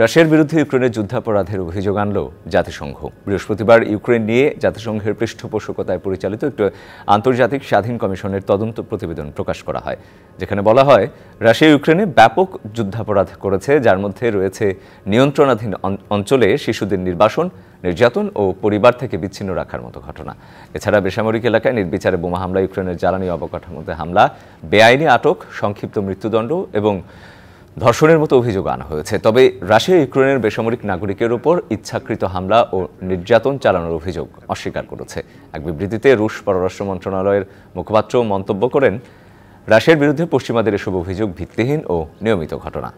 রাশিয়ার বিরুদ্ধে ইউক্রেনের যুদ্ধাপরাধের অভিযোগ আনল জাতিসংঘ বৃহস্পতিবার ইউক্রেন নিয়ে জাতিসংঘের পৃষ্ঠপোষকতায় পরিচালিত একটি আন্তর্জাতিক স্বাধীন কমিশনের তদন্ত প্রতিবেদন প্রকাশ করা হয় যেখানে বলা হয় রাশিয়া ইউক্রেনে ব্যাপক যুদ্ধাপরাধ করেছে যার মধ্যে রয়েছে নিয়ন্ত্রণাধীন অঞ্চলে শিশুদের নির্বাসন নির্যাতন ও পরিবার থেকে বিচ্ছিন্ন রাখার মতো ঘটনা এছাড়া বেসামরিক এলাকায় নির্বিচারে বোমা হামলা ইউক্রেনের জ্বালানি অবকাঠামোতে হামলা বেআইনি আটক সংক্ষিপ্ত মৃত্যুদণ্ড এবং ধর্ষণের মতো অভিযোগ আনা হয়েছে তবে রাশিয়া ইউক্রেনের বেসামরিক নাগরিকের ওপর ইচ্ছাকৃত হামলা ও নির্যাতন চালানোর অভিযোগ অস্বীকার করেছে এক বিবৃতিতে রুশ পররাষ্ট্র মন্ত্রণালয়ের মুখপাত্র মন্তব্য করেন রাশিয়ার বিরুদ্ধে পশ্চিমাদের এসব অভিযোগ ভিত্তিহীন ও নিয়মিত ঘটনা